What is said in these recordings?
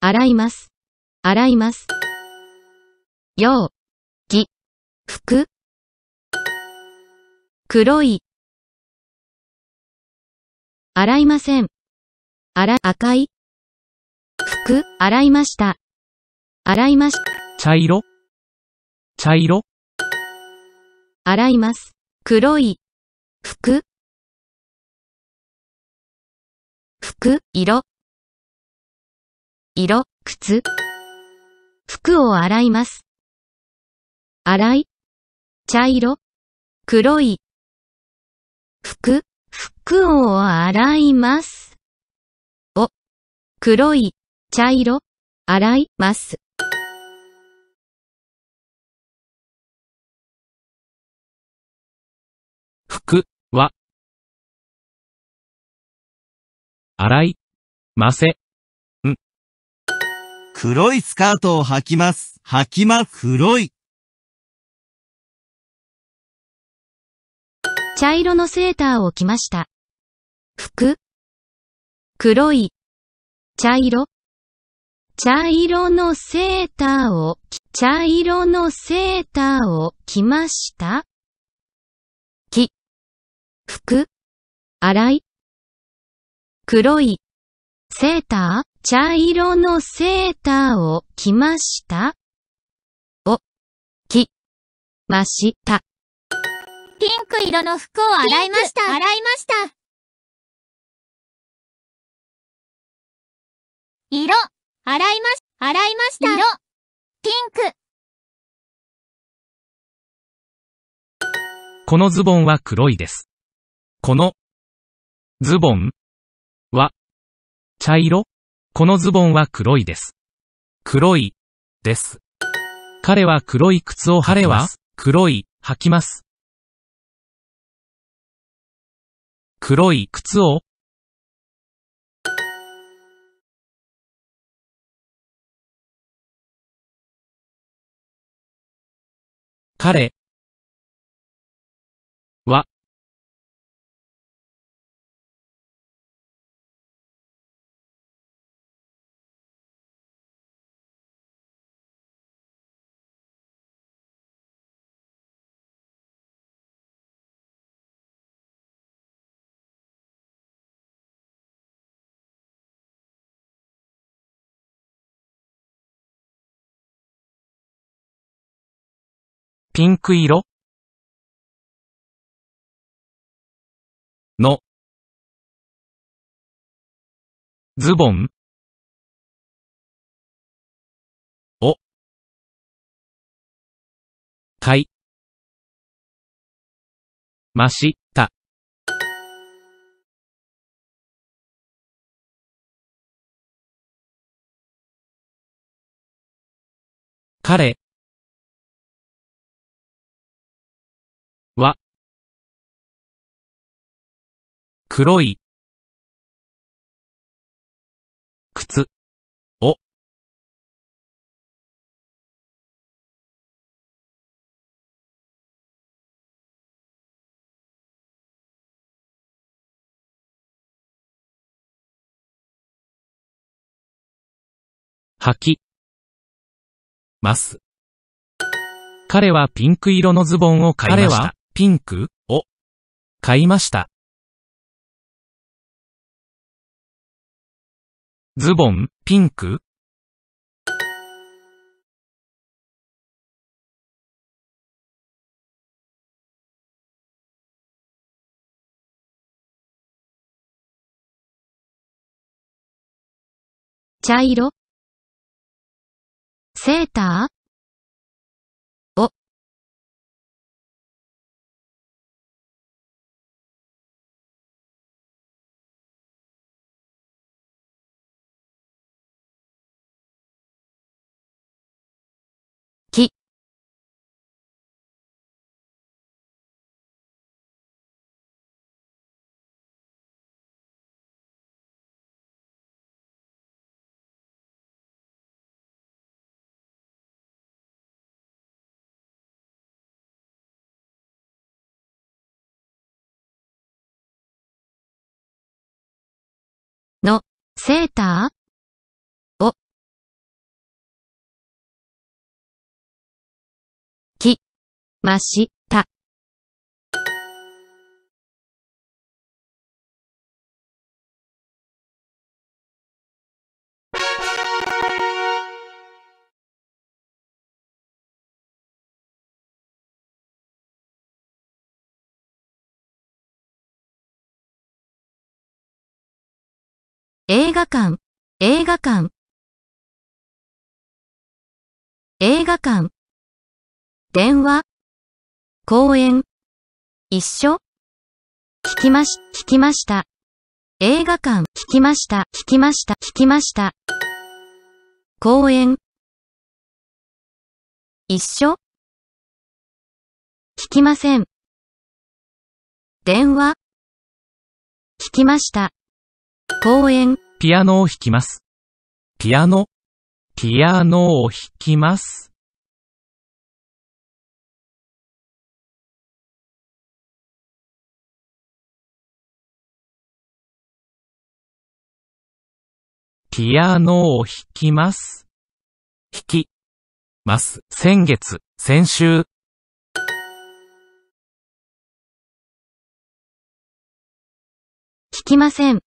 洗います。洗います。よう、服。黒い。洗いません。洗、赤い。服、洗いました。洗いまし、た。茶色茶色洗います。黒い。服。服、色。色、靴。服を洗います。洗い、茶色、黒い。服、服を洗います。お、黒い、茶色、洗います。服は、洗い、ませ。黒いスカートを履きます。履きます。黒い。茶色のセーターを着ました。服。黒い。茶色。茶色のセーターを、茶色のセーターを着ました。着。服。洗い。黒い。セーター茶色のセーターを着ましたお、着、ました。ピンク色の服を洗いました。洗いました。色、洗いま洗いました。色、ピンク。このズボンは黒いです。この、ズボン、は、茶色このズボンは黒いです。黒い、です。彼は黒い靴を彼は、黒い、履きます。黒い靴を彼、ピンク色のズボンを買いました。彼は、黒い、靴、を、履き、ます。彼はピンク色のズボンを買いました。ピンクを買いました。ズボン、ピンク。茶色セーターセーターお。きまし映画館、映画館。映画館。電話。公園。一緒。聞きまし、聞きました。映画館、聞きました、聞きました、聞きました。公園。一緒。聞きません。電話。聞きました。公園。ピアノを弾きます。ピアノ。ピアノを弾きます。ピアノを弾きます。弾きます。先月、先週。弾きません。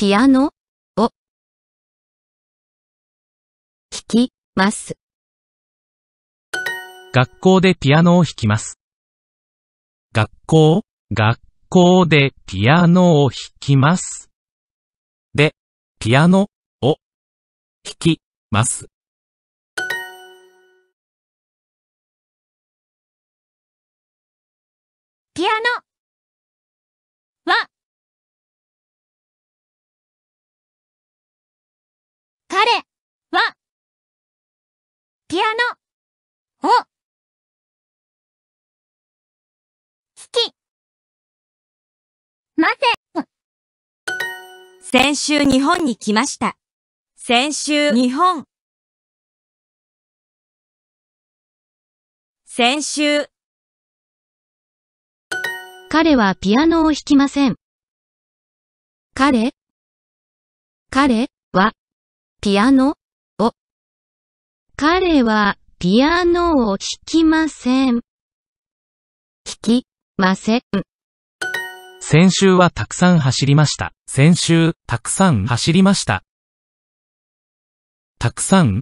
ピアノを弾きます。学校でピアノを弾きます。学校、学校でピアノを弾きます。で、ピアノを弾きます。ませ。先週日本に来ました。先週日本。先週。彼はピアノを弾きません。彼彼はピアノを。彼はピアノを弾きません。弾きません。先週はたくさん走りました。先週、たくさん走りました。たくさん。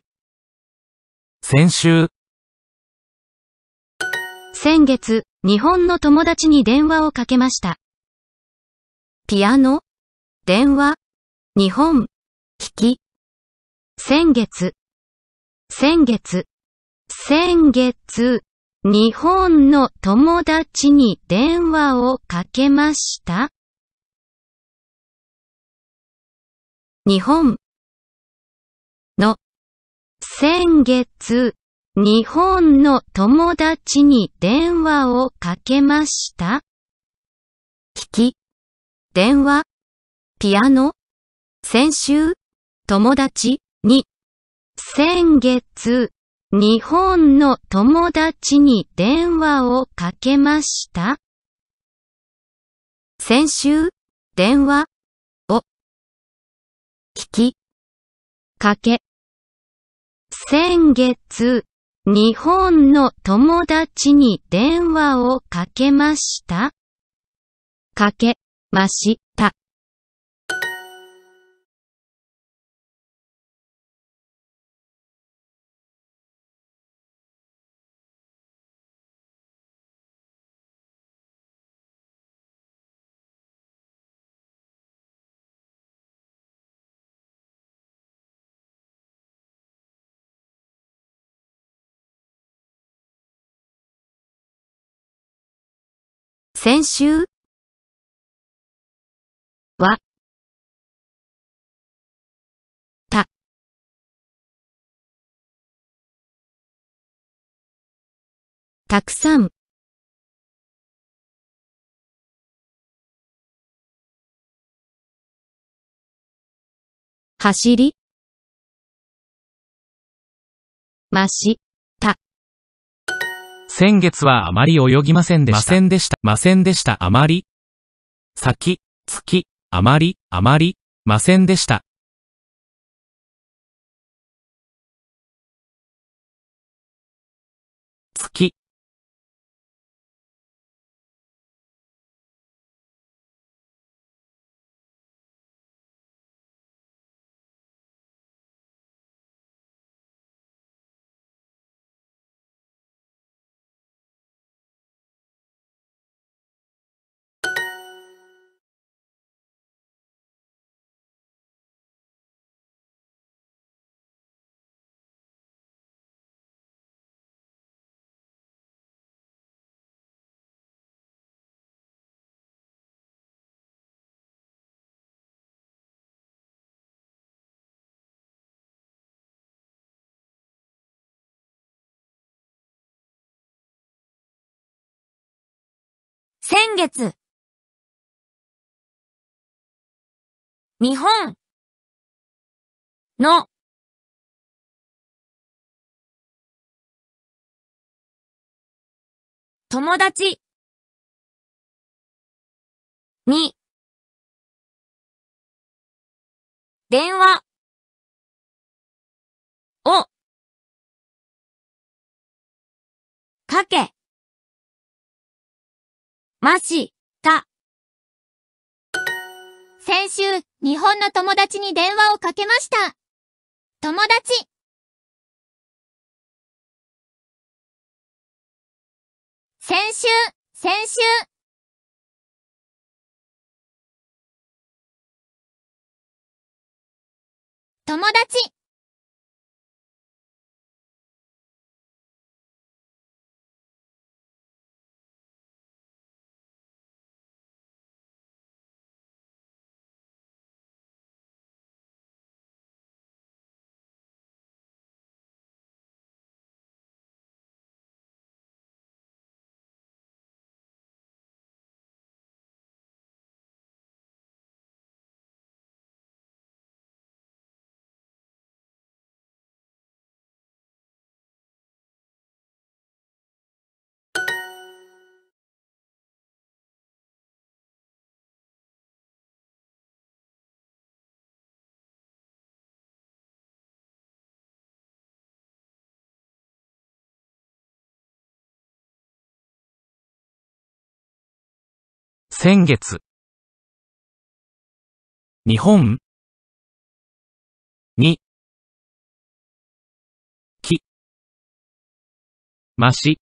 先週。先月、日本の友達に電話をかけました。ピアノ、電話、日本、聞き。先月、先月、先月。日本の友達に電話をかけました日本の先月日本の友達に電話をかけました聞き、電話、ピアノ、先週、友達に、先月、日本の友達に電話をかけました先週、電話を聞きかけ先月、日本の友達に電話をかけましたかけました。先週はたたくさん走りまし先月はあまり泳ぎませんでした。ませんでした。ませんでした。あまり。先、月、あまり、あまり、ませんでした。先月。日本の友達に電話をかけました。先週、日本の友達に電話をかけました。友達。先週、先週。友達。先月日本にき。まし